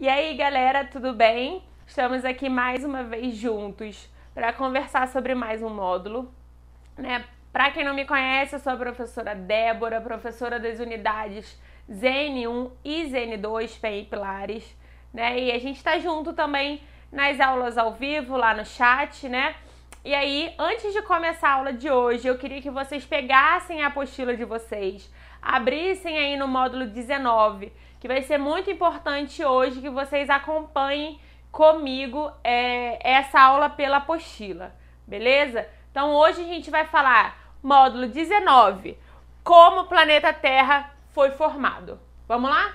E aí, galera, tudo bem? Estamos aqui mais uma vez juntos para conversar sobre mais um módulo, né? Para quem não me conhece, eu sou a professora Débora, professora das unidades ZN1 e ZN2 PI Pilares, né? E a gente está junto também nas aulas ao vivo lá no chat, né? E aí, antes de começar a aula de hoje, eu queria que vocês pegassem a apostila de vocês, abrissem aí no módulo 19 que vai ser muito importante hoje que vocês acompanhem comigo é, essa aula pela apostila, beleza? Então hoje a gente vai falar módulo 19, como o planeta Terra foi formado. Vamos lá?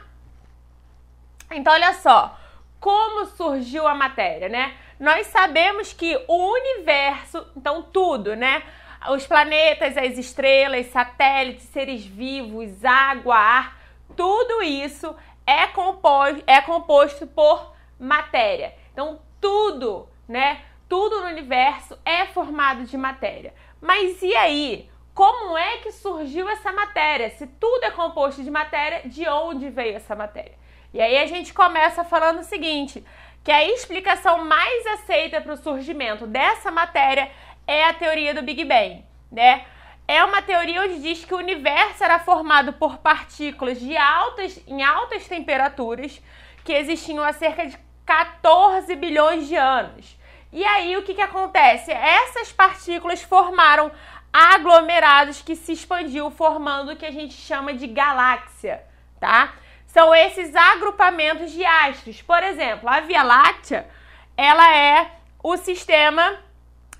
Então olha só, como surgiu a matéria, né? Nós sabemos que o universo, então tudo, né? Os planetas, as estrelas, satélites, seres vivos, água, ar, tudo isso é composto, é composto por matéria. Então, tudo, né? Tudo no universo é formado de matéria. Mas e aí? Como é que surgiu essa matéria? Se tudo é composto de matéria, de onde veio essa matéria? E aí a gente começa falando o seguinte: que a explicação mais aceita para o surgimento dessa matéria é a teoria do Big Bang, né? é uma teoria onde diz que o universo era formado por partículas de altas, em altas temperaturas que existiam há cerca de 14 bilhões de anos. E aí o que, que acontece? Essas partículas formaram aglomerados que se expandiu formando o que a gente chama de galáxia, tá? São esses agrupamentos de astros. Por exemplo, a Via Láctea, ela é o sistema,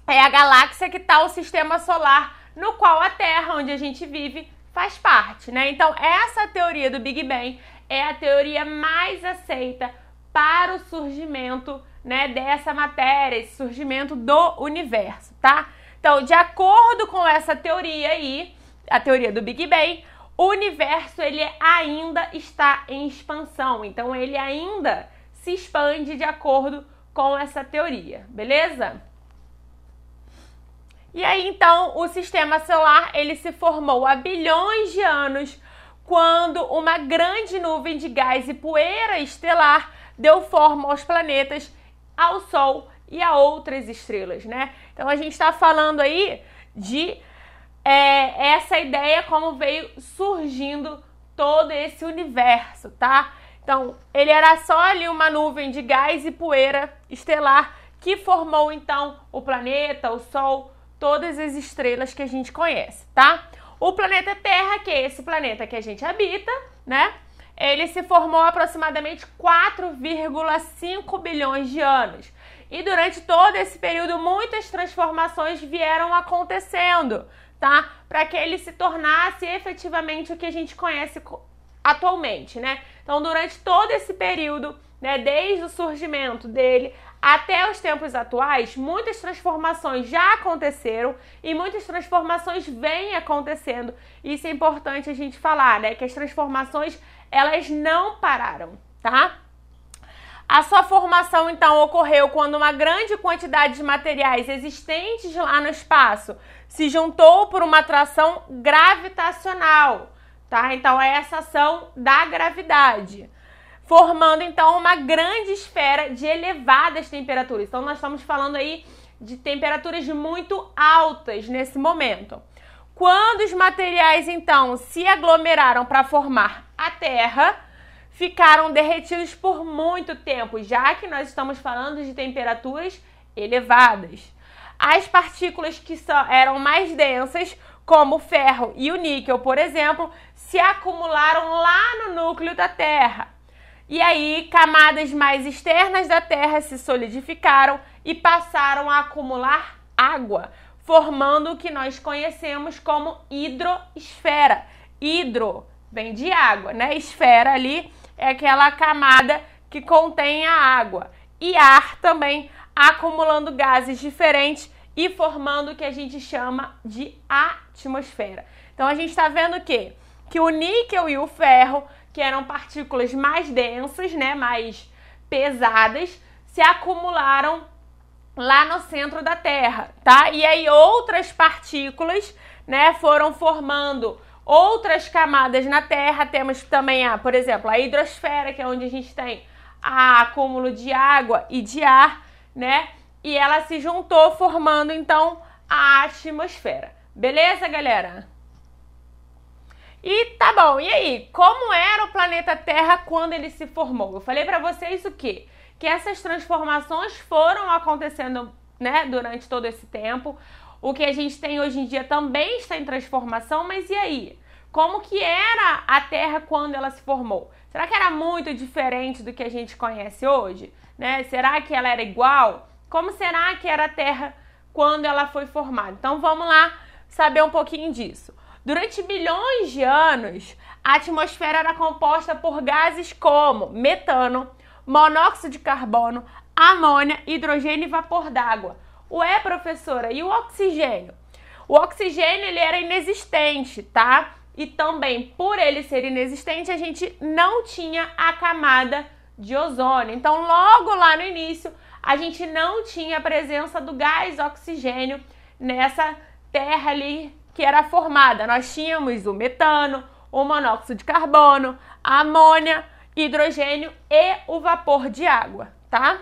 é a galáxia que está o sistema solar no qual a Terra, onde a gente vive, faz parte, né? Então, essa teoria do Big Bang é a teoria mais aceita para o surgimento, né, dessa matéria, esse surgimento do universo, tá? Então, de acordo com essa teoria aí, a teoria do Big Bang, o universo ele ainda está em expansão, então ele ainda se expande de acordo com essa teoria, beleza? E aí então o sistema solar ele se formou há bilhões de anos quando uma grande nuvem de gás e poeira estelar deu forma aos planetas, ao Sol e a outras estrelas, né? Então a gente está falando aí de é, essa ideia como veio surgindo todo esse universo, tá? Então ele era só ali uma nuvem de gás e poeira estelar que formou então o planeta, o Sol todas as estrelas que a gente conhece, tá? O planeta Terra, que é esse planeta que a gente habita, né? Ele se formou aproximadamente 4,5 bilhões de anos. E durante todo esse período, muitas transformações vieram acontecendo, tá? Para que ele se tornasse efetivamente o que a gente conhece atualmente, né? Então, durante todo esse período, né, desde o surgimento dele até os tempos atuais, muitas transformações já aconteceram e muitas transformações vêm acontecendo. Isso é importante a gente falar, né? Que as transformações elas não pararam, tá? A sua formação então ocorreu quando uma grande quantidade de materiais existentes lá no espaço se juntou por uma atração gravitacional, tá? Então é essa ação da gravidade formando então uma grande esfera de elevadas temperaturas. Então nós estamos falando aí de temperaturas muito altas nesse momento. Quando os materiais então se aglomeraram para formar a Terra, ficaram derretidos por muito tempo, já que nós estamos falando de temperaturas elevadas. As partículas que eram mais densas, como o ferro e o níquel, por exemplo, se acumularam lá no núcleo da Terra. E aí, camadas mais externas da Terra se solidificaram e passaram a acumular água, formando o que nós conhecemos como hidrosfera. Hidro vem de água, né? Esfera ali é aquela camada que contém a água. E ar também acumulando gases diferentes e formando o que a gente chama de atmosfera. Então a gente está vendo o quê? Que o níquel e o ferro que eram partículas mais densas, né, mais pesadas, se acumularam lá no centro da Terra, tá? E aí outras partículas, né, foram formando outras camadas na Terra. Temos também a, por exemplo, a hidrosfera, que é onde a gente tem a acúmulo de água e de ar, né? E ela se juntou formando então a atmosfera. Beleza, galera? E tá bom, e aí? Como era o planeta Terra quando ele se formou? Eu falei para vocês o quê? Que essas transformações foram acontecendo, né, durante todo esse tempo. O que a gente tem hoje em dia também está em transformação, mas e aí? Como que era a Terra quando ela se formou? Será que era muito diferente do que a gente conhece hoje? Né? Será que ela era igual? Como será que era a Terra quando ela foi formada? Então vamos lá saber um pouquinho disso. Durante bilhões de anos, a atmosfera era composta por gases como metano, monóxido de carbono, amônia, hidrogênio e vapor d'água. Ué, professora, e o oxigênio? O oxigênio ele era inexistente, tá? E também, por ele ser inexistente, a gente não tinha a camada de ozônio. Então, logo lá no início, a gente não tinha a presença do gás oxigênio nessa terra ali que era formada. Nós tínhamos o metano, o monóxido de carbono, a amônia, hidrogênio e o vapor de água, tá?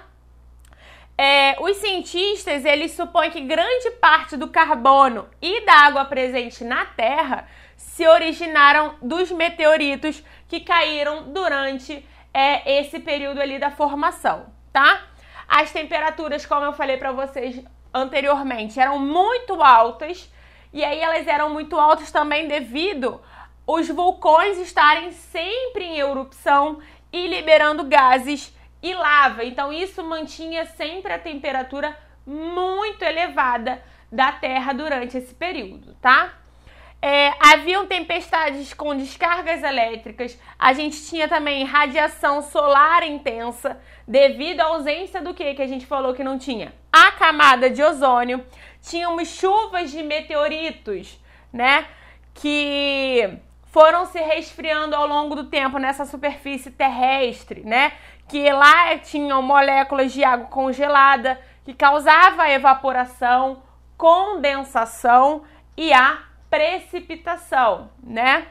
É, os cientistas eles supõem que grande parte do carbono e da água presente na Terra se originaram dos meteoritos que caíram durante é, esse período ali da formação, tá? As temperaturas, como eu falei para vocês anteriormente, eram muito altas e aí elas eram muito altas também devido os vulcões estarem sempre em erupção e liberando gases e lava. Então isso mantinha sempre a temperatura muito elevada da Terra durante esse período, tá? É, haviam tempestades com descargas elétricas, a gente tinha também radiação solar intensa, devido à ausência do que que a gente falou que não tinha? A camada de ozônio tínhamos chuvas de meteoritos, né? Que foram se resfriando ao longo do tempo nessa superfície terrestre, né? Que lá tinham moléculas de água congelada que causava evaporação, condensação e a precipitação, né?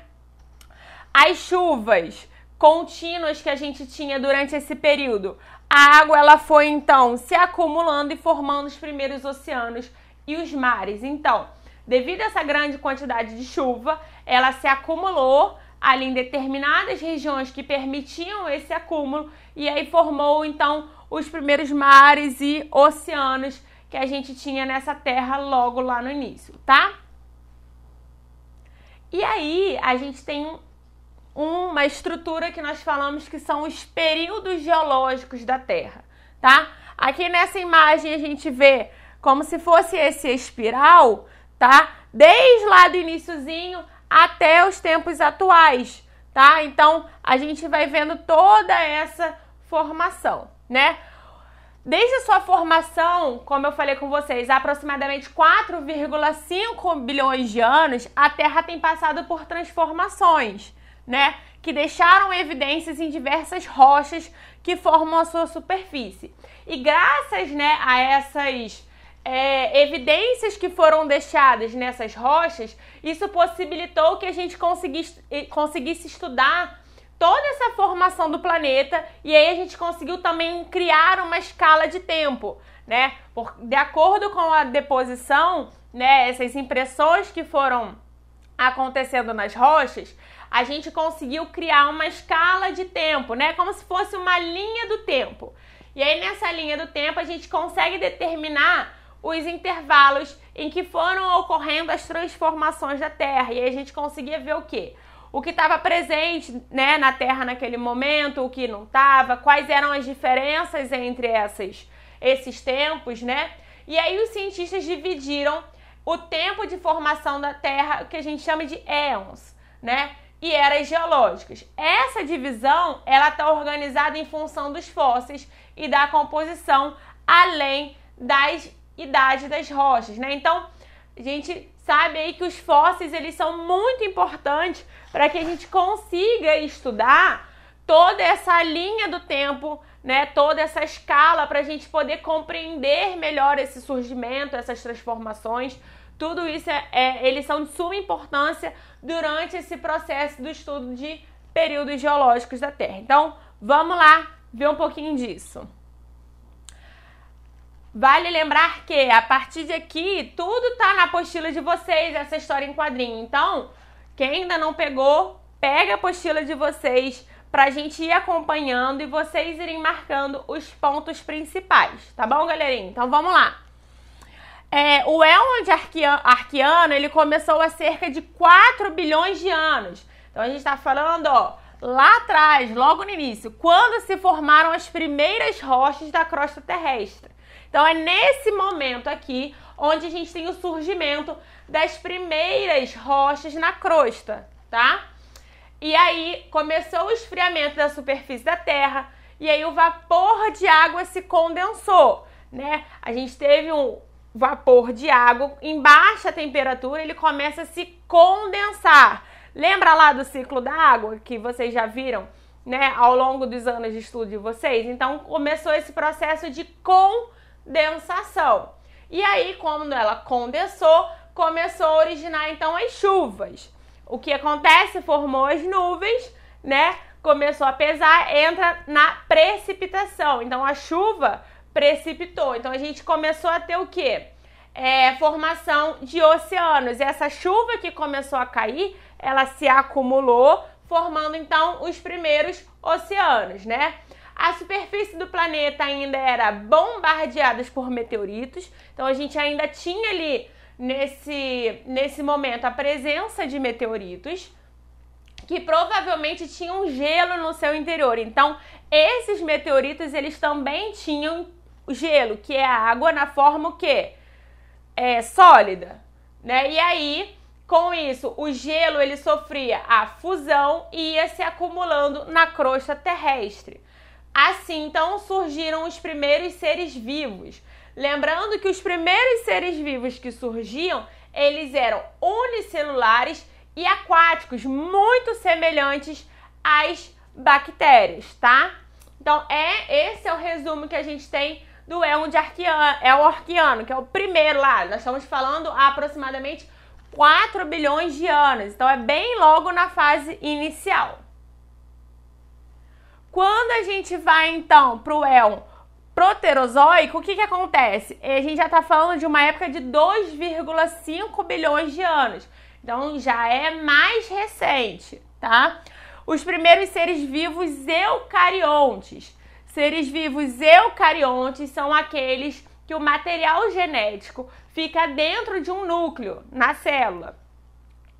As chuvas contínuas que a gente tinha durante esse período, a água ela foi então se acumulando e formando os primeiros oceanos e os mares. Então, devido a essa grande quantidade de chuva, ela se acumulou ali em determinadas regiões que permitiam esse acúmulo e aí formou então os primeiros mares e oceanos que a gente tinha nessa terra logo lá no início, tá? E aí a gente tem uma estrutura que nós falamos que são os períodos geológicos da Terra, tá? Aqui nessa imagem a gente vê como se fosse esse espiral, tá? Desde lá do iníciozinho até os tempos atuais, tá? Então a gente vai vendo toda essa formação, né? Desde a sua formação, como eu falei com vocês, há aproximadamente 4,5 bilhões de anos, a Terra tem passado por transformações, né? Que deixaram evidências em diversas rochas que formam a sua superfície. E graças né, a essas é, evidências que foram deixadas nessas rochas, isso possibilitou que a gente conseguisse, conseguisse estudar toda essa formação do planeta e aí a gente conseguiu também criar uma escala de tempo, né? Por, de acordo com a deposição, né, essas impressões que foram acontecendo nas rochas, a gente conseguiu criar uma escala de tempo, né? Como se fosse uma linha do tempo. E aí nessa linha do tempo a gente consegue determinar os intervalos em que foram ocorrendo as transformações da Terra. E aí a gente conseguia ver o quê? O que estava presente né, na Terra naquele momento, o que não estava, quais eram as diferenças entre essas, esses tempos, né? E aí os cientistas dividiram o tempo de formação da Terra, que a gente chama de éons, né? E eras geológicas. Essa divisão, ela está organizada em função dos fósseis e da composição, além das idade das rochas, né? Então, a gente sabe aí que os fósseis eles são muito importantes para que a gente consiga estudar toda essa linha do tempo, né? Toda essa escala para a gente poder compreender melhor esse surgimento, essas transformações. Tudo isso é, é, eles são de suma importância durante esse processo do estudo de períodos geológicos da Terra. Então, vamos lá ver um pouquinho disso. Vale lembrar que a partir de aqui tudo tá na apostila de vocês, essa história em quadrinho. Então, quem ainda não pegou, pega a apostila de vocês para a gente ir acompanhando e vocês irem marcando os pontos principais, tá bom, galerinha? Então vamos lá. É, o Elon de Arqueano, ele começou há cerca de 4 bilhões de anos. Então a gente está falando ó, lá atrás, logo no início, quando se formaram as primeiras rochas da crosta terrestre. Então é nesse momento aqui onde a gente tem o surgimento das primeiras rochas na crosta, tá? E aí começou o esfriamento da superfície da Terra e aí o vapor de água se condensou, né? A gente teve um vapor de água em baixa temperatura, ele começa a se condensar. Lembra lá do ciclo da água que vocês já viram, né, ao longo dos anos de estudo de vocês? Então começou esse processo de condensação condensação. E aí, quando ela condensou, começou a originar então as chuvas. O que acontece? Formou as nuvens, né? Começou a pesar, entra na precipitação. Então a chuva precipitou. Então a gente começou a ter o que É, formação de oceanos. E essa chuva que começou a cair, ela se acumulou, formando então os primeiros oceanos, né? A superfície do planeta ainda era bombardeada por meteoritos, então a gente ainda tinha ali nesse, nesse momento a presença de meteoritos que provavelmente tinham gelo no seu interior. Então, esses meteoritos eles também tinham gelo, que é a água na forma que é sólida, né? E aí, com isso, o gelo ele sofria a fusão e ia se acumulando na crosta terrestre. Assim, então surgiram os primeiros seres vivos. Lembrando que os primeiros seres vivos que surgiam, eles eram unicelulares e aquáticos, muito semelhantes às bactérias, tá? Então, é esse é o resumo que a gente tem do éon de arqueano, é o arqueano, que é o primeiro lá. Nós estamos falando há aproximadamente 4 bilhões de anos. Então é bem logo na fase inicial. Quando a gente vai então para o éon proterozoico, o que, que acontece? A gente já está falando de uma época de 2,5 bilhões de anos. Então já é mais recente, tá? Os primeiros seres vivos eucariontes. Seres vivos eucariontes são aqueles que o material genético fica dentro de um núcleo, na célula.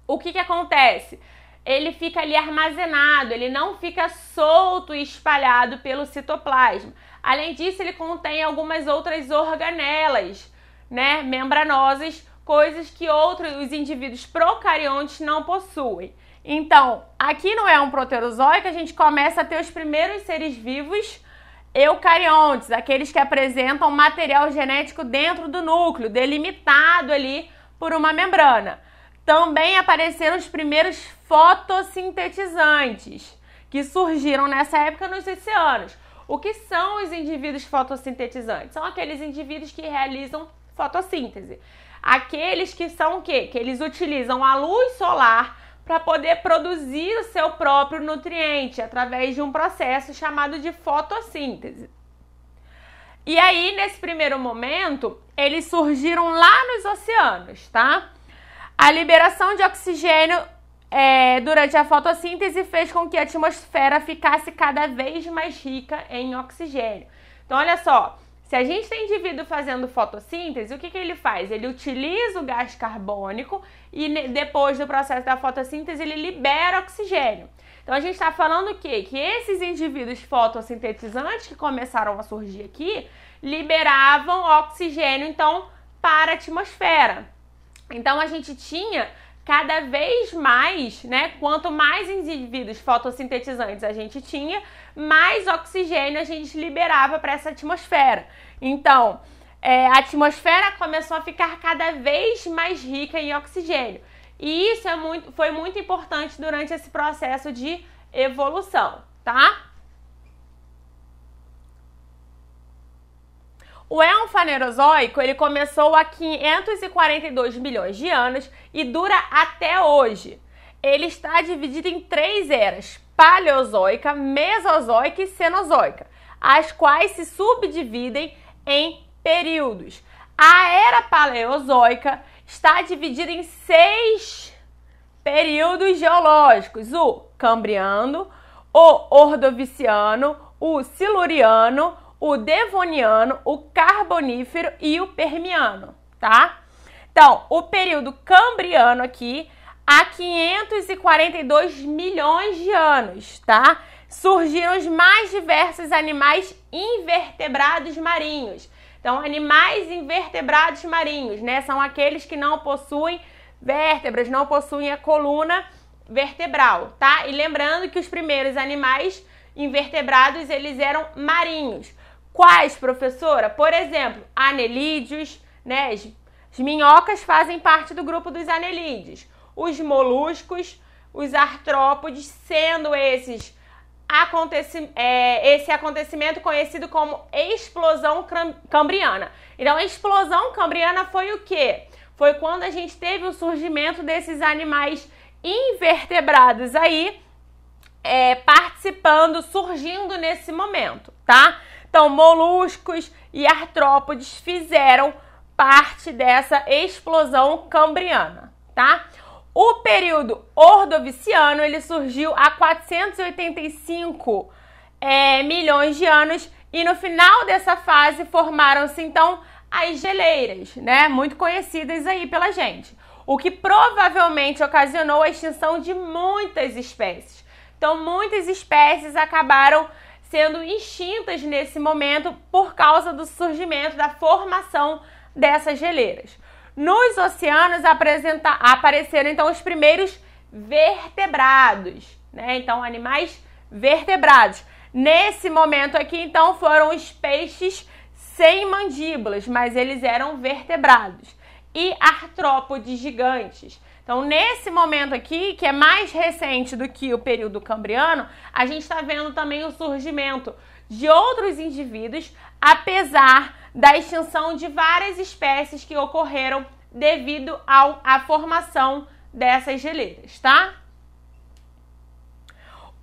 O que, que acontece? ele fica ali armazenado, ele não fica solto e espalhado pelo citoplasma. Além disso, ele contém algumas outras organelas, né, membranosas, coisas que outros os indivíduos procariontes não possuem. Então, aqui não é um proterozoico, a gente começa a ter os primeiros seres vivos eucariontes, aqueles que apresentam material genético dentro do núcleo, delimitado ali por uma membrana. Também apareceram os primeiros fotossintetizantes, que surgiram nessa época nos oceanos. O que são os indivíduos fotossintetizantes? São aqueles indivíduos que realizam fotossíntese. Aqueles que são o quê? Que eles utilizam a luz solar para poder produzir o seu próprio nutriente através de um processo chamado de fotossíntese. E aí, nesse primeiro momento, eles surgiram lá nos oceanos, tá? A liberação de oxigênio é, durante a fotossíntese fez com que a atmosfera ficasse cada vez mais rica em oxigênio. Então, olha só, se a gente tem indivíduo fazendo fotossíntese, o que, que ele faz? Ele utiliza o gás carbônico e depois do processo da fotossíntese ele libera oxigênio. Então a gente está falando o quê? Que esses indivíduos fotossintetizantes que começaram a surgir aqui liberavam oxigênio então para a atmosfera. Então a gente tinha cada vez mais, né? Quanto mais indivíduos fotossintetizantes a gente tinha, mais oxigênio a gente liberava para essa atmosfera. Então, é, a atmosfera começou a ficar cada vez mais rica em oxigênio. E isso é muito, foi muito importante durante esse processo de evolução, tá? O Eon Fanerozoico ele começou há 542 milhões de anos e dura até hoje. Ele está dividido em três eras: Paleozoica, Mesozoica e Cenozoica, as quais se subdividem em períodos. A era Paleozoica está dividida em seis períodos geológicos: o Cambriano, o Ordoviciano, o Siluriano, o Devoniano, o Carbonífero e o Permiano, tá? Então, o período Cambriano aqui há 542 milhões de anos, tá? Surgiram os mais diversos animais invertebrados marinhos. Então, animais invertebrados marinhos, né? São aqueles que não possuem vértebras, não possuem a coluna vertebral, tá? E lembrando que os primeiros animais invertebrados, eles eram marinhos. Quais, professora? Por exemplo, anelídeos, né? As minhocas fazem parte do grupo dos anelídeos. Os moluscos, os artrópodes, sendo esses aconteci é, esse acontecimento conhecido como explosão cambriana. Então, a explosão cambriana foi o quê? Foi quando a gente teve o surgimento desses animais invertebrados aí, é, participando, surgindo nesse momento, tá? Então, moluscos e artrópodes fizeram parte dessa explosão cambriana, tá? O período ordoviciano ele surgiu há 485 é, milhões de anos e no final dessa fase formaram-se então as geleiras, né? Muito conhecidas aí pela gente. O que provavelmente ocasionou a extinção de muitas espécies. Então, muitas espécies acabaram sendo extintas nesse momento por causa do surgimento da formação dessas geleiras. Nos oceanos apresenta, apareceram então os primeiros vertebrados, né? Então animais vertebrados. Nesse momento aqui então foram os peixes sem mandíbulas, mas eles eram vertebrados e artrópodes gigantes. Então, nesse momento aqui, que é mais recente do que o período cambriano, a gente está vendo também o surgimento de outros indivíduos, apesar da extinção de várias espécies que ocorreram devido à formação dessas geleiras, tá?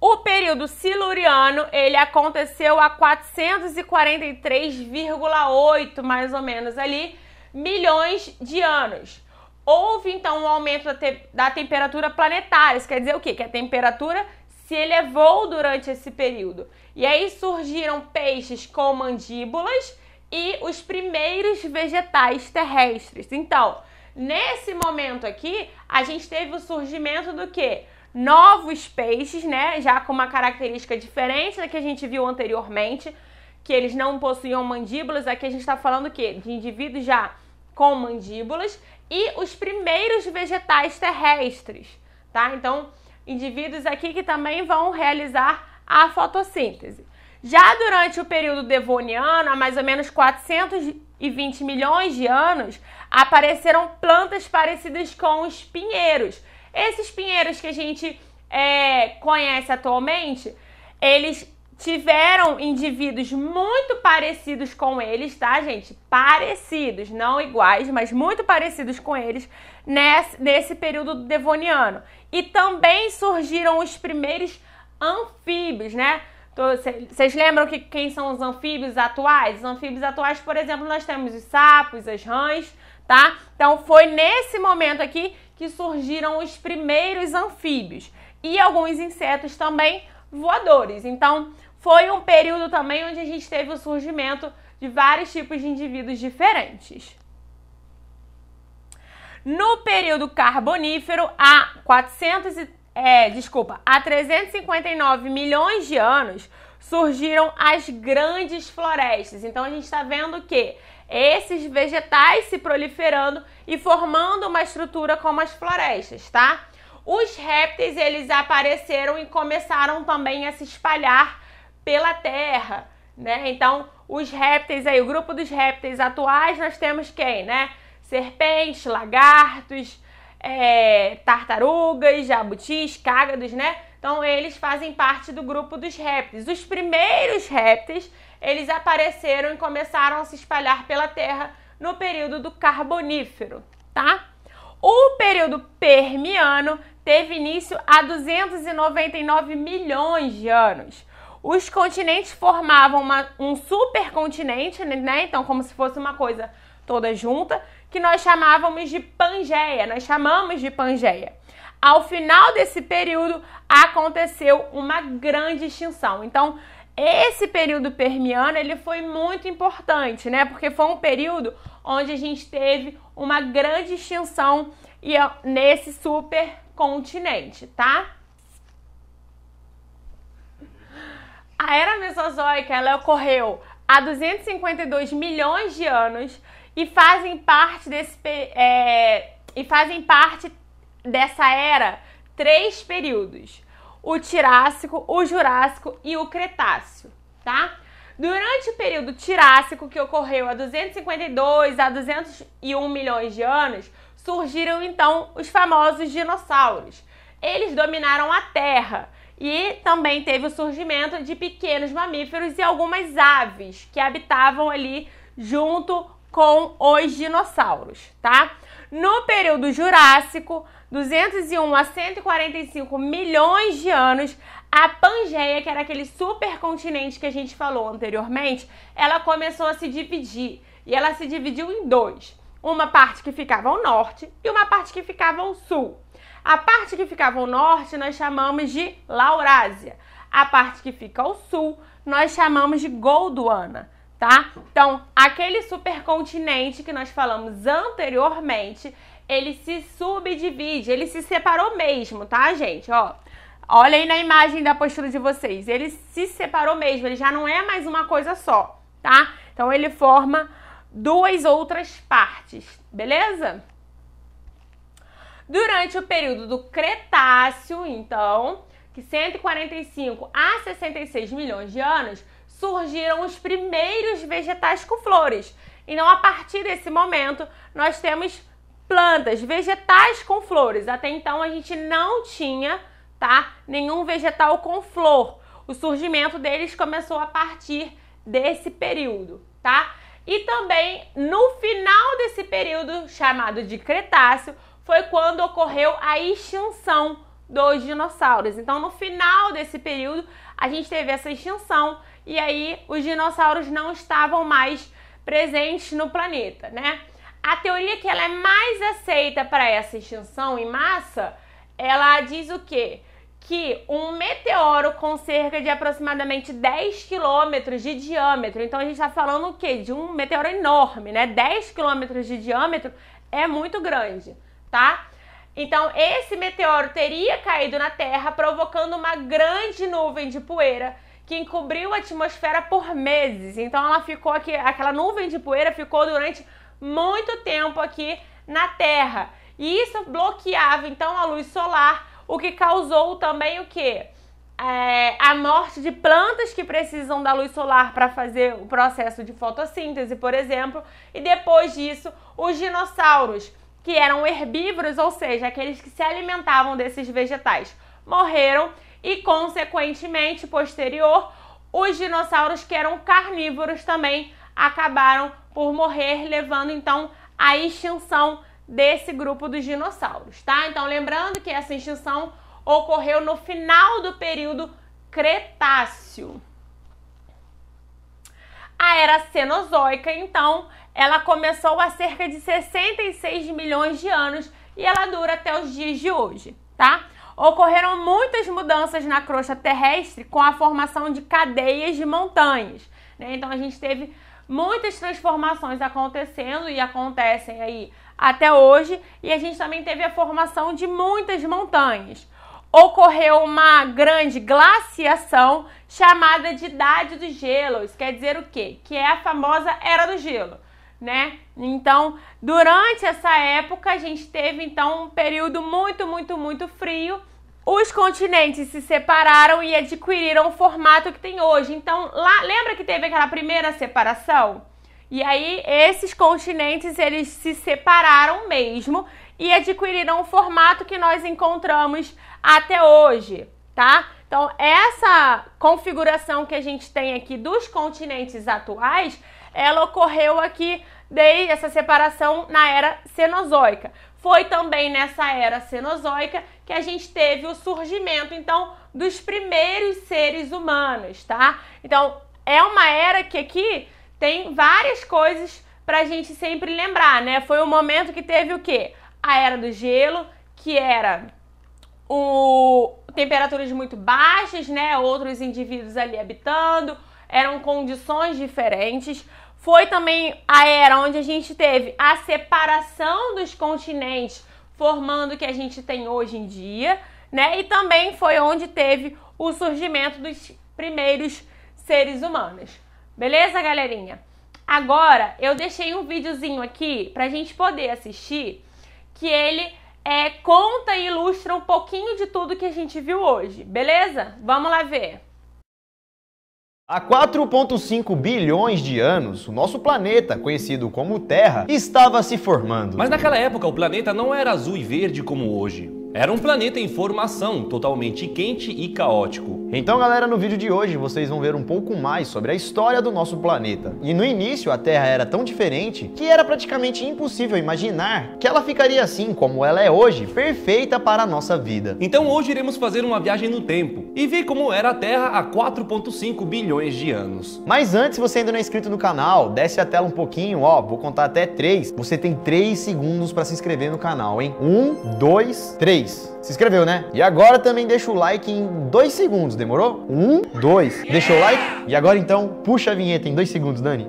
O período siluriano, ele aconteceu a 443,8 mais ou menos ali, milhões de anos. Houve então um aumento da, te da temperatura planetária. Isso quer dizer o quê? Que a temperatura se elevou durante esse período. E aí surgiram peixes com mandíbulas e os primeiros vegetais terrestres. Então, nesse momento aqui, a gente teve o surgimento do que? Novos peixes, né? Já com uma característica diferente da que a gente viu anteriormente, que eles não possuíam mandíbulas. Aqui a gente está falando que de indivíduos já com mandíbulas e os primeiros vegetais terrestres, tá? Então, indivíduos aqui que também vão realizar a fotossíntese. Já durante o período devoniano, há mais ou menos 420 milhões de anos, apareceram plantas parecidas com os pinheiros. Esses pinheiros que a gente é, conhece atualmente, eles tiveram indivíduos muito parecidos com eles, tá, gente? Parecidos, não iguais, mas muito parecidos com eles nesse, nesse período devoniano. E também surgiram os primeiros anfíbios, né? Vocês lembram que quem são os anfíbios atuais? Os anfíbios atuais, por exemplo, nós temos os sapos, as rãs, tá? Então foi nesse momento aqui que surgiram os primeiros anfíbios e alguns insetos também voadores. Então, foi um período também onde a gente teve o surgimento de vários tipos de indivíduos diferentes. No período carbonífero, há 400 e, é, desculpa, há 359 milhões de anos surgiram as grandes florestas. Então a gente está vendo que esses vegetais se proliferando e formando uma estrutura como as florestas, tá? Os répteis eles apareceram e começaram também a se espalhar pela Terra, né? Então, os répteis aí, o grupo dos répteis atuais, nós temos quem, né? Serpentes, lagartos, é, tartarugas, jabutis, cágados, né? Então, eles fazem parte do grupo dos répteis. Os primeiros répteis, eles apareceram e começaram a se espalhar pela Terra no período do Carbonífero, tá? O período Permiano teve início há 299 milhões de anos. Os continentes formavam uma, um supercontinente, né? Então, como se fosse uma coisa toda junta, que nós chamávamos de Pangeia, nós chamamos de Pangeia. Ao final desse período, aconteceu uma grande extinção. Então, esse período permiano, ele foi muito importante, né? Porque foi um período onde a gente teve uma grande extinção e nesse supercontinente, tá? A era mesozoica ela ocorreu há 252 milhões de anos e fazem parte desse é, e fazem parte dessa era três períodos: o Tirássico, o Jurássico e o Cretáceo, tá? Durante o período Tirássico, que ocorreu há 252 a 201 milhões de anos, surgiram então os famosos dinossauros. Eles dominaram a Terra e também teve o surgimento de pequenos mamíferos e algumas aves que habitavam ali junto com os dinossauros, tá? No período Jurássico, 201 a 145 milhões de anos, a Pangeia, que era aquele supercontinente que a gente falou anteriormente, ela começou a se dividir. E ela se dividiu em dois uma parte que ficava ao norte e uma parte que ficava ao sul. A parte que ficava ao norte nós chamamos de Laurásia. A parte que fica ao sul nós chamamos de Gondwana, tá? Então, aquele supercontinente que nós falamos anteriormente, ele se subdivide, ele se separou mesmo, tá, gente? Ó, olha aí na imagem da postura de vocês. Ele se separou mesmo, ele já não é mais uma coisa só, tá? Então, ele forma duas outras partes, beleza? Durante o período do Cretáceo, então, que 145 a 66 milhões de anos, surgiram os primeiros vegetais com flores. Então, a partir desse momento, nós temos plantas, vegetais com flores. Até então a gente não tinha, tá, nenhum vegetal com flor. O surgimento deles começou a partir desse período, tá? E também no final desse período chamado de Cretáceo foi quando ocorreu a extinção dos dinossauros. Então, no final desse período, a gente teve essa extinção e aí os dinossauros não estavam mais presentes no planeta, né? A teoria que ela é mais aceita para essa extinção em massa, ela diz o quê? que um meteoro com cerca de aproximadamente 10 quilômetros de diâmetro, então a gente está falando o quê? De um meteoro enorme, né? 10 quilômetros de diâmetro é muito grande, tá? Então, esse meteoro teria caído na Terra, provocando uma grande nuvem de poeira que encobriu a atmosfera por meses. Então, ela ficou aqui, aquela nuvem de poeira ficou durante muito tempo aqui na Terra. E isso bloqueava então a luz solar o que causou também o quê? É, a morte de plantas que precisam da luz solar para fazer o processo de fotossíntese, por exemplo, e depois disso, os dinossauros, que eram herbívoros, ou seja, aqueles que se alimentavam desses vegetais, morreram e, consequentemente, posterior, os dinossauros que eram carnívoros também acabaram por morrer, levando então à extinção desse grupo dos dinossauros, tá? Então, lembrando que essa extinção ocorreu no final do período Cretáceo. A era Cenozoica, então, ela começou há cerca de 66 milhões de anos e ela dura até os dias de hoje, tá? Ocorreram muitas mudanças na crosta terrestre com a formação de cadeias de montanhas, né? Então a gente teve muitas transformações acontecendo e acontecem aí até hoje, e a gente também teve a formação de muitas montanhas. Ocorreu uma grande glaciação chamada de Idade do Gelo. Isso quer dizer o quê? Que é a famosa Era do Gelo, né? Então, durante essa época, a gente teve então um período muito, muito, muito frio os continentes se separaram e adquiriram o formato que tem hoje. Então, lá, lembra que teve aquela primeira separação? E aí esses continentes eles se separaram mesmo e adquiriram o formato que nós encontramos até hoje, tá? Então, essa configuração que a gente tem aqui dos continentes atuais, ela ocorreu aqui desde essa separação na era Cenozoica. Foi também nessa era Cenozoica que a gente teve o surgimento, então, dos primeiros seres humanos, tá? Então, é uma era que aqui tem várias coisas para a gente sempre lembrar, né? Foi o momento que teve o quê? A era do gelo, que era o temperaturas muito baixas, né? Outros indivíduos ali habitando, eram condições diferentes. Foi também a era onde a gente teve a separação dos continentes, formando o que a gente tem hoje em dia, né? E também foi onde teve o surgimento dos primeiros seres humanos. Beleza, galerinha? Agora eu deixei um videozinho aqui pra gente poder assistir que ele é, conta e ilustra um pouquinho de tudo que a gente viu hoje, beleza? Vamos lá ver. Há 4,5 bilhões de anos, o nosso planeta, conhecido como Terra, estava se formando. Mas naquela época o planeta não era azul e verde como hoje. Era um planeta em formação, totalmente quente e caótico. Então, galera, no vídeo de hoje vocês vão ver um pouco mais sobre a história do nosso planeta. E no início a Terra era tão diferente que era praticamente impossível imaginar que ela ficaria assim como ela é hoje, perfeita para a nossa vida. Então hoje iremos fazer uma viagem no tempo e ver como era a Terra há 4.5 bilhões de anos. Mas antes, você ainda não é inscrito no canal, desce a tela um pouquinho, ó, vou contar até 3. Você tem 3 segundos para se inscrever no canal, hein? 1, 2, 3. Se inscreveu, né? E agora também deixa o like em dois segundos, demorou? Um, dois. Deixa o like? E agora então, puxa a vinheta em dois segundos, Dani.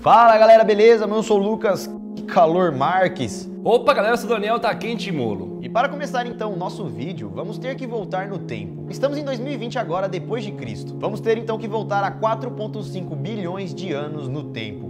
Fala galera, beleza? Eu sou o Lucas. Que calor, Marques! Opa, galera, sou o Daniel, tá quente molo. E para começar então o nosso vídeo, vamos ter que voltar no tempo. Estamos em 2020 agora, depois de Cristo. Vamos ter então que voltar a 4.5 bilhões de anos no tempo.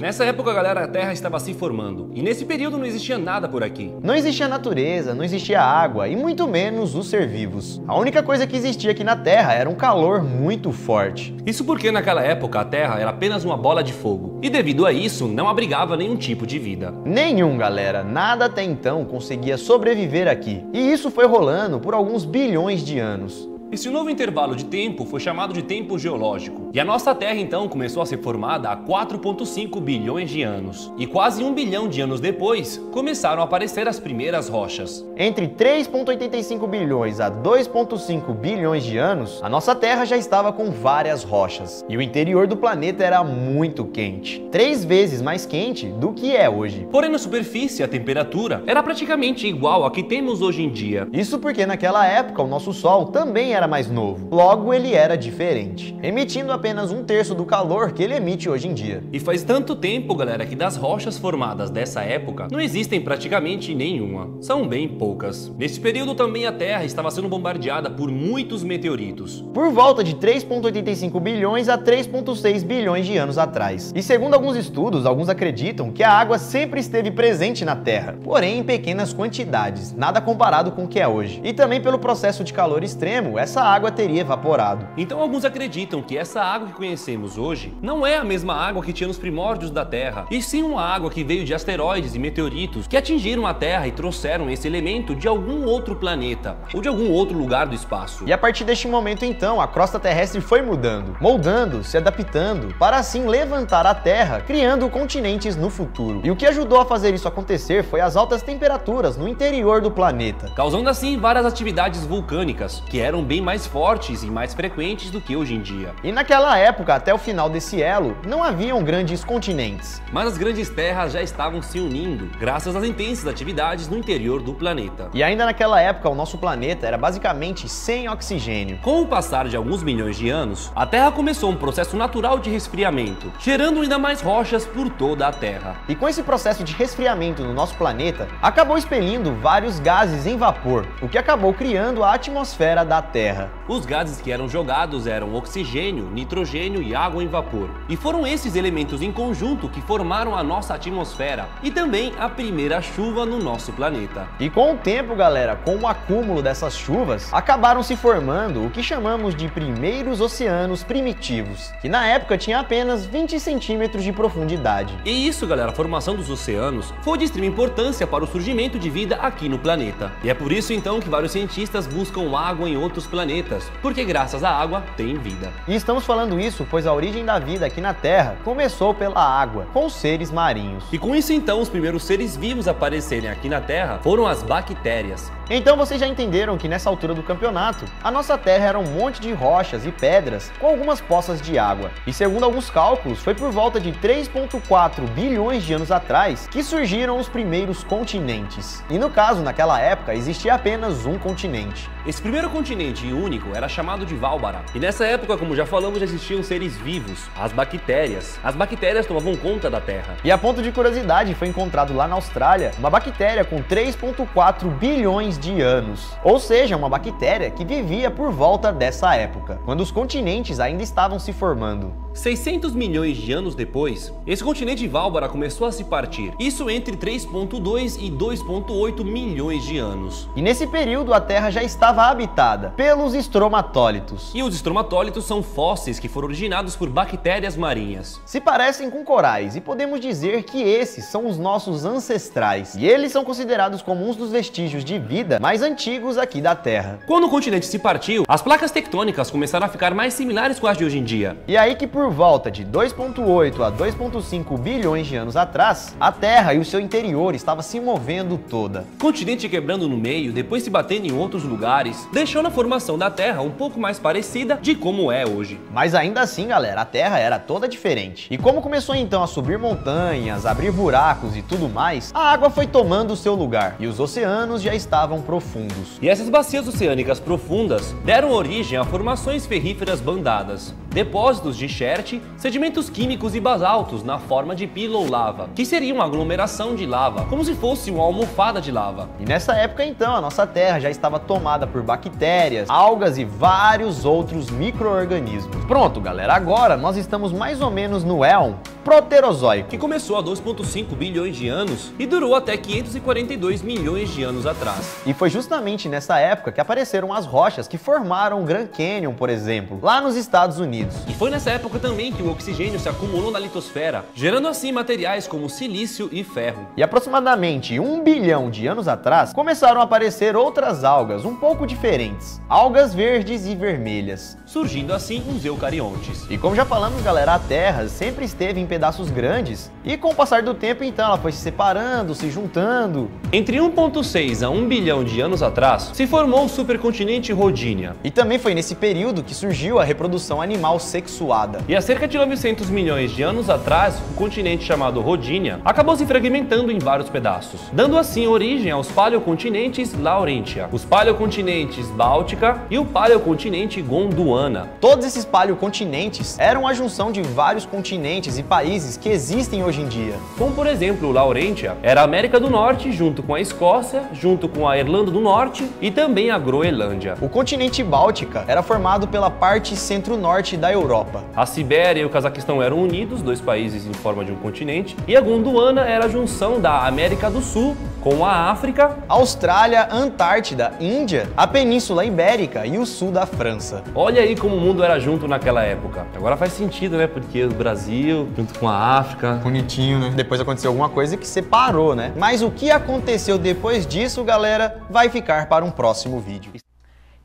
Nessa época, galera, a Terra estava se formando. E nesse período não existia nada por aqui. Não existia natureza, não existia água e muito menos os ser vivos. A única coisa que existia aqui na Terra era um calor muito forte. Isso porque naquela época a Terra era apenas uma bola de fogo. E devido a isso, não abrigava nenhum tipo de vida. Nenhum, galera. Nada até então conseguia sobreviver aqui. E isso foi rolando por alguns bilhões de anos. Esse novo intervalo de tempo foi chamado de tempo geológico, e a nossa Terra então começou a ser formada há 4,5 bilhões de anos. E quase um bilhão de anos depois, começaram a aparecer as primeiras rochas. Entre 3,85 bilhões a 2,5 bilhões de anos, a nossa Terra já estava com várias rochas, e o interior do planeta era muito quente três vezes mais quente do que é hoje. Porém, na superfície, a temperatura era praticamente igual à que temos hoje em dia. Isso porque naquela época o nosso Sol também era era mais novo, logo ele era diferente, emitindo apenas um terço do calor que ele emite hoje em dia. E faz tanto tempo, galera, que das rochas formadas dessa época não existem praticamente nenhuma, são bem poucas. Nesse período também a Terra estava sendo bombardeada por muitos meteoritos. Por volta de 3,85 bilhões a 3,6 bilhões de anos atrás. E segundo alguns estudos, alguns acreditam que a água sempre esteve presente na Terra, porém em pequenas quantidades, nada comparado com o que é hoje. E também pelo processo de calor extremo, essa essa água teria evaporado. Então alguns acreditam que essa água que conhecemos hoje não é a mesma água que tinha nos primórdios da Terra, e sim uma água que veio de asteroides e meteoritos que atingiram a Terra e trouxeram esse elemento de algum outro planeta ou de algum outro lugar do espaço. E a partir deste momento então, a crosta terrestre foi mudando, moldando, se adaptando, para assim levantar a Terra, criando continentes no futuro. E o que ajudou a fazer isso acontecer foi as altas temperaturas no interior do planeta, causando assim várias atividades vulcânicas que eram bem bem mais fortes e mais frequentes do que hoje em dia. E naquela época, até o final desse elo, não haviam grandes continentes. Mas as grandes terras já estavam se unindo, graças às intensas atividades no interior do planeta. E ainda naquela época, o nosso planeta era basicamente sem oxigênio. Com o passar de alguns milhões de anos, a Terra começou um processo natural de resfriamento, gerando ainda mais rochas por toda a Terra. E com esse processo de resfriamento no nosso planeta, acabou expelindo vários gases em vapor, o que acabou criando a atmosfera da Terra. Terra. Os gases que eram jogados eram oxigênio, nitrogênio e água em vapor. E foram esses elementos em conjunto que formaram a nossa atmosfera e também a primeira chuva no nosso planeta. E com o tempo, galera, com o acúmulo dessas chuvas, acabaram se formando o que chamamos de primeiros oceanos primitivos, que na época tinha apenas 20 centímetros de profundidade. E isso, galera, a formação dos oceanos foi de extrema importância para o surgimento de vida aqui no planeta. E é por isso então que vários cientistas buscam água em outros planetas planetas, porque graças à água tem vida. E estamos falando isso pois a origem da vida aqui na Terra começou pela água, com seres marinhos. E com isso então, os primeiros seres vivos a aparecerem aqui na Terra foram as bactérias. Então vocês já entenderam que nessa altura do campeonato, a nossa Terra era um monte de rochas e pedras com algumas poças de água. E segundo alguns cálculos, foi por volta de 3.4 bilhões de anos atrás que surgiram os primeiros continentes. E no caso, naquela época, existia apenas um continente. Esse primeiro continente e único era chamado de Válbara. E nessa época, como já falamos, existiam seres vivos, as bactérias. As bactérias tomavam conta da Terra. E a ponto de curiosidade, foi encontrado lá na Austrália uma bactéria com 3,4 bilhões de anos. Ou seja, uma bactéria que vivia por volta dessa época, quando os continentes ainda estavam se formando. 600 milhões de anos depois, esse continente Válbara começou a se partir, isso entre 3.2 e 2.8 milhões de anos. E nesse período a Terra já estava habitada pelos estromatólitos. E os estromatólitos são fósseis que foram originados por bactérias marinhas. Se parecem com corais e podemos dizer que esses são os nossos ancestrais. E eles são considerados como uns dos vestígios de vida mais antigos aqui da Terra. Quando o continente se partiu, as placas tectônicas começaram a ficar mais similares com as de hoje em dia. E aí que por volta de 2.8 a 2.5 bilhões de anos atrás, a Terra e o seu interior estava se movendo toda. O continente quebrando no meio, depois se batendo em outros lugares, deixando a formação formação da Terra um pouco mais parecida de como é hoje. Mas ainda assim, galera, a Terra era toda diferente. E como começou então a subir montanhas, abrir buracos e tudo mais, a água foi tomando seu lugar e os oceanos já estavam profundos. E essas bacias oceânicas profundas deram origem a formações ferríferas bandadas, depósitos de xerte, sedimentos químicos e basaltos na forma de pila ou lava, que seria uma aglomeração de lava, como se fosse uma almofada de lava. E nessa época então, a nossa Terra já estava tomada por bactérias, algas e vários outros micro-organismos. Pronto, galera, agora nós estamos mais ou menos no Éon Proterozoico, que começou há 2,5 bilhões de anos e durou até 542 milhões de anos atrás. E foi justamente nessa época que apareceram as rochas que formaram o Grand Canyon, por exemplo, lá nos Estados Unidos. E foi nessa época também que o oxigênio se acumulou na litosfera, gerando assim materiais como silício e ferro. E aproximadamente um bilhão de anos atrás, começaram a aparecer outras algas um pouco diferentes algas verdes e vermelhas surgindo assim os eucariontes. E como já falamos, galera, a Terra sempre esteve em pedaços grandes e com o passar do tempo, então, ela foi se separando, se juntando. Entre 1.6 a 1 bilhão de anos atrás, se formou o supercontinente Rodínia. E também foi nesse período que surgiu a reprodução animal sexuada. E há cerca de 900 milhões de anos atrás, o continente chamado Rodínia acabou se fragmentando em vários pedaços, dando assim origem aos paleocontinentes Laurentia, os paleocontinentes Báltica e o paleocontinente Gondwana. Todos esses paleocontinentes eram a junção de vários continentes e países que existem hoje em dia. Como por exemplo, Laurentia era a América do Norte junto com a Escócia, junto com a Irlanda do Norte e também a Groenlândia. O continente Báltica era formado pela parte centro-norte da Europa. A Sibéria e o Cazaquistão eram unidos, dois países em forma de um continente, e a Gondwana era a junção da América do Sul com a África, Austrália, Antártida, Índia, a Península Ibérica e o sul da França. Olha sei como o mundo era junto naquela época. Agora faz sentido, né? Porque o Brasil, junto com a África. Bonitinho, né? Depois aconteceu alguma coisa que separou, né? Mas o que aconteceu depois disso, galera, vai ficar para um próximo vídeo.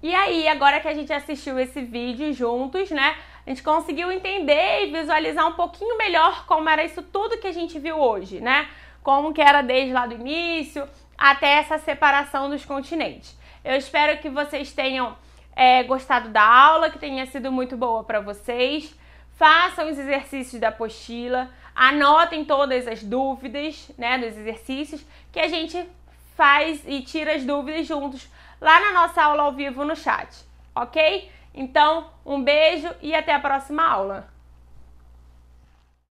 E aí, agora que a gente assistiu esse vídeo juntos, né? A gente conseguiu entender e visualizar um pouquinho melhor como era isso tudo que a gente viu hoje, né? Como que era desde lá do início até essa separação dos continentes. Eu espero que vocês tenham é, gostado da aula, que tenha sido muito boa para vocês. Façam os exercícios da apostila, anotem todas as dúvidas, né, dos exercícios, que a gente faz e tira as dúvidas juntos lá na nossa aula ao vivo no chat, ok? Então, um beijo e até a próxima aula!